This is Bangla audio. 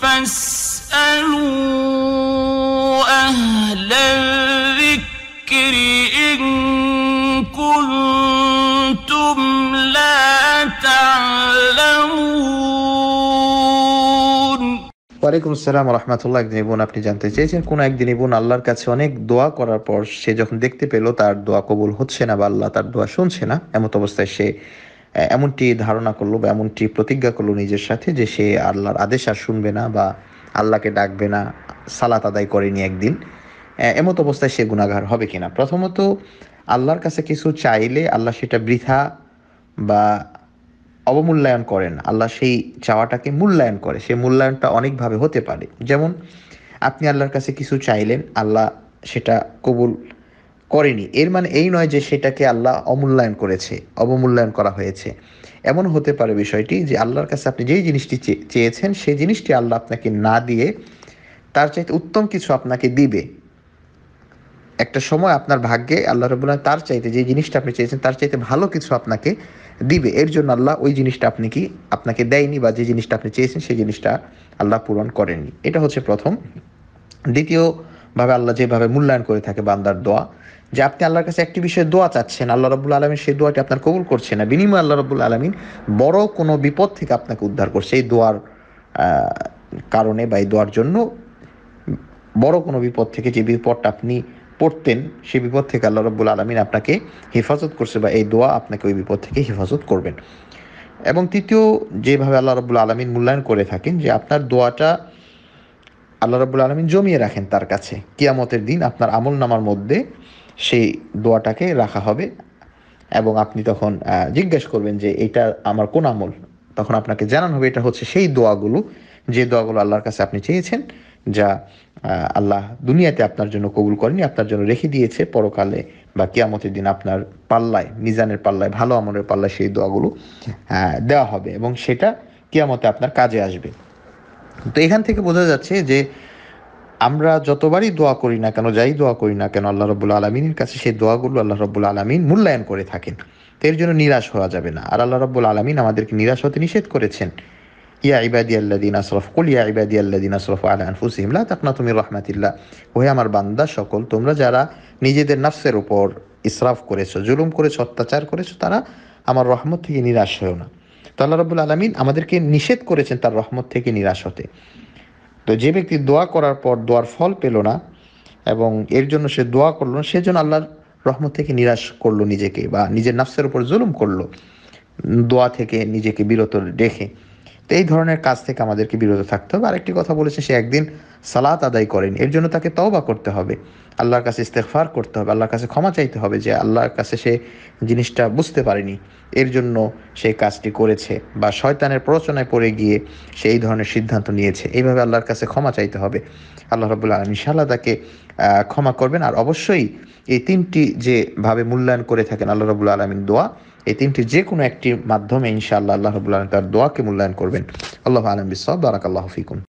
فاسألوا أهل الذكر إن كنتم لا تعلمون ওয়ালাইকুম আসসালাম রহমাতুল্লাহ একদিন বোন আপনি জানতে চেয়েছেন কোন একদিন বোন আল্লাহর কাছে অনেক দোয়া করার পর সে যখন দেখতে পেল তার দোয়া কবুল হচ্ছে না বা আল্লাহ তার দোয়া শুনছে না এমত অবস্থায় সে এমনটি ধারণা করলো বা এমনটি প্রতিজ্ঞা করলো নিজের সাথে যে সে আল্লাহর আদেশ আর শুনবে না বা আল্লাহকে ডাকবে না সালাত আদায় করেনি একদিন এমত অবস্থায় সে গুণাগার হবে কিনা প্রথমত আল্লাহর কাছে কিছু চাইলে আল্লাহ সেটা বৃথা বা অবমূল্যায়ন করেন আল্লাহ সেই চাওয়াটাকে মূল্যায়ন করে সেই মূল্যায়নটা অনেকভাবে হতে পারে যেমন আপনি আল্লাহর কাছে কিছু চাইলেন আল্লাহ সেটা কবুল করেনি এর মানে এই নয় যে সেটাকে আল্লাহ অমূল্যায়ন করেছে অবমূল্যায়ন করা হয়েছে এমন হতে পারে বিষয়টি যে আল্লাহর কাছে আপনি যেই জিনিসটি চেয়েছেন সেই জিনিসটি আল্লাহ আপনাকে না দিয়ে তার চাইতে উত্তম কিছু আপনাকে দিবে একটা সময় আপনার ভাগ্যে আল্লাহ রবুল্লাহ তার চাইতে যে জিনিসটা আপনি চেয়েছেন তার চাইতে ভালো কিছু আপনাকে দিবে এর জন্য আল্লাহ ওই জিনিসটা আপনি কি আপনাকে দেয়নি বা যে জিনিসটা আপনি চেয়েছেন সেই জিনিসটা আল্লাহ পূরণ করেননি এটা হচ্ছে প্রথম দ্বিতীয় ভাবে আল্লাহ যেভাবে মূল্যায়ন করে থাকে বান্দার দোয়া যে আপনি আল্লাহর কাছে একটি বিষয়ে দোয়া চাচ্ছেন আল্লাহ রব্বুল আলমিন সেই দোয়াটি আপনার কবুল করছে না বিনিময়ে আল্লাহ রবুল আলমিন বড় কোনো বিপদ থেকে আপনাকে উদ্ধার করছে এই দোয়ার কারণে বা এই দোয়ার জন্য বড় কোনো বিপদ থেকে যে বিপদটা আপনি পড়তেন সেই বিপদ থেকে আল্লাহ রব্বুল আলমিন আপনাকে হেফাজত করছে বা এই দোয়া আপনাকে ওই বিপদ থেকে হেফাজত করবেন এবং তৃতীয় যেভাবে আল্লাহ রব্বুল আলমিন মূল্যায়ন করে থাকেন যে আপনার দোয়াটা আল্লাহ রাবুল আলমিন জমিয়ে রাখেন তার কাছে কিয়ামতের দিন আপনার আমল নামার মধ্যে সেই দোয়াটাকে রাখা হবে এবং আপনি তখন জিজ্ঞেস করবেন যে এটা আমার কোন আমল তখন আপনাকে জানানো হবে এটা হচ্ছে সেই দোয়াগুলো যে দোয়াগুলো আল্লাহর কাছে আপনি চেয়েছেন যা আল্লাহ দুনিয়াতে আপনার জন্য কবুল করেনি আপনার জন্য রেখে দিয়েছে পরকালে বা কিয়ামতের দিন আপনার পাল্লায় মিজানের পাল্লায় ভালো আমলের পাল্লায় সেই দোয়াগুলো দেওয়া হবে এবং সেটা কিয়ামতে আপনার কাজে আসবে তো এখান থেকে বোঝা যাচ্ছে যে আমরা যতবারই দোয়া করি না কেন যাই দোয়া করি না কেন আল্লাহ রব্বুল আলমিনের কাছে সেই দোয়াগুলো আল্লাহ রব্বুল আলমিন মূল্যায়ন করে থাকেন তো এর জন্য নিরাশ হওয়া যাবে না আর আল্লাহ রব্বুল আলমিন আমাদেরকে নিরাশ হতে নিষেধ করেছেন ইয়া ইবাদি আল্লাদিন আসরফ কুল ইয়া ইবাদি আল্লাদিন আসরফ আলা আনফুসিম লা তাকনা তুমি রহমাতিল্লা ওহে আমার বান্দা সকল তোমরা যারা নিজেদের নাফসের উপর ইসরাফ করেছো জুলুম করেছো অত্যাচার করেছো তারা আমার রহমত থেকে নিরাশ হয়েও না তো আল্লাহ রবুল আলমিন আমাদেরকে নিষেধ করেছেন তার রহমত থেকে নিরাশ হতে তো যে ব্যক্তি দোয়া করার পর দোয়ার ফল পেল না এবং এর জন্য সে দোয়া করলো না সেজন্য আল্লাহর রহমত থেকে নিরাশ করলো নিজেকে বা নিজের নাফসের উপর জুলুম করলো দোয়া থেকে নিজেকে বিরত রেখে তো এই ধরনের কাজ থেকে আমাদেরকে বিরত থাকতে হবে আরেকটি কথা বলেছে সে একদিন সালাত আদায় করেন এর জন্য তাকে তওবা করতে হবে আল্লাহর কাছে ইস্তেফার করতে হবে আল্লাহর কাছে ক্ষমা চাইতে হবে যে আল্লাহর কাছে সে জিনিসটা বুঝতে পারেনি এর জন্য সে কাজটি করেছে বা শয়তানের প্ররোচনায় পড়ে গিয়ে সে এই ধরনের সিদ্ধান্ত নিয়েছে এইভাবে আল্লাহর কাছে ক্ষমা চাইতে হবে আল্লাহ আলম ইশাল্লাহ তাকে ক্ষমা করবেন আর অবশ্যই এই তিনটি যে ভাবে মূল্যায়ন করে থাকেন আল্লাহ রবুল্লা আলমিন দোয়া এই তিনটি যে কোনো একটি মাধ্যমে ইনশাআল্লাহ আল্লাহ আলম তার দোয়াকে মূল্যায়ন করবেন আল্লাহ আলম বিশ্বাব বারাক আল্লাহ ফিকুম